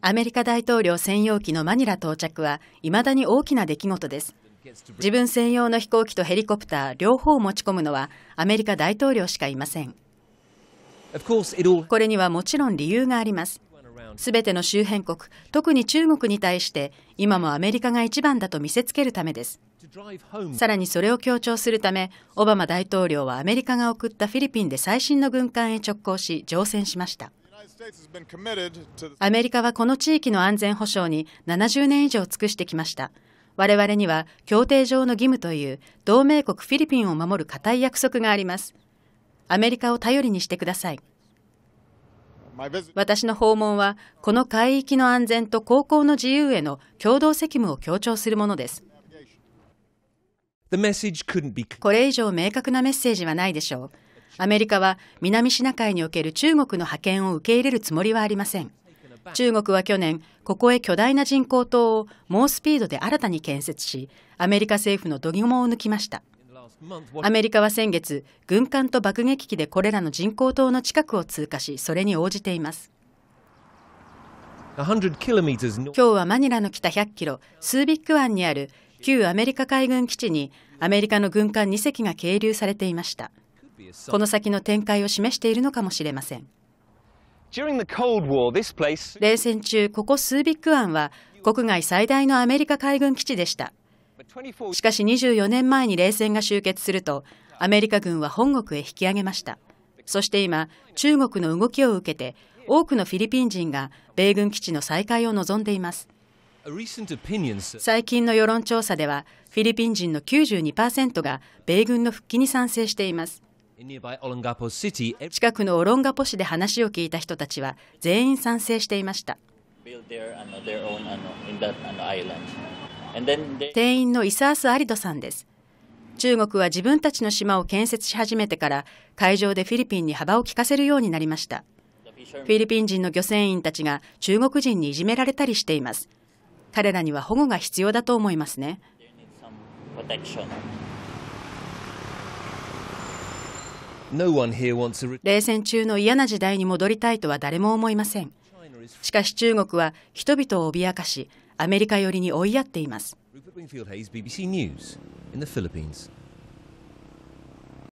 アメリカ大統領専用機のマニラ到着は、いまだに大きな出来事です。自分専用の飛行機とヘリコプター両方持ち込むのはアメリカ大統領しかいません。これにはもちろん理由があります。すべての周辺国、特に中国に対して今もアメリカが一番だと見せつけるためです。さらにそれを強調するため、オバマ大統領はアメリカが送ったフィリピンで最新の軍艦へ直行し、乗船しました。アメリカはこの地域の安全保障に70年以上尽くしてきました。我々には協定上の義務という同盟国フィリピンを守る固い約束があります。アメリカを頼りにしてください。私の訪問は、この海域の安全と航行の自由への共同責務を強調するものです。これ以上明確なメッセージはないでしょう。アメリカは南シナ海における中国の覇権を受け入れるつもりはありません。中国は去年、ここへ巨大な人工島を猛スピードで新たに建設し、アメリカ政府の度肝を抜きました。アメリカは先月、軍艦と爆撃機でこれらの人工島の近くを通過し、それに応じています。今日はマニラの北100キロ、スービック湾にある旧アメリカ海軍基地にアメリカの軍艦2隻が係留されていました。この先の展開を示しているのかもしれません冷戦中ここスービック湾は国外最大のアメリカ海軍基地でしたしかし24年前に冷戦が終結するとアメリカ軍は本国へ引き上げましたそして今中国の動きを受けて多くのフィリピン人が米軍基地の再開を望んでいます最近の世論調査ではフィリピン人の92%が米軍の復帰に賛成しています近くのオロンガポ市で話を聞いた人たちは全員賛成していました店員のイサース・アリドさんです中国は自分たちの島を建設し始めてから海上でフィリピンに幅を利かせるようになりましたフィリピン人の漁船員たちが中国人にいじめられたりしています彼らには保護が必要だと思いますね冷戦中の嫌な時代に戻りたいとは誰も思いません。しかし中国は人々を脅かし、アメリカ寄りに追いやっています。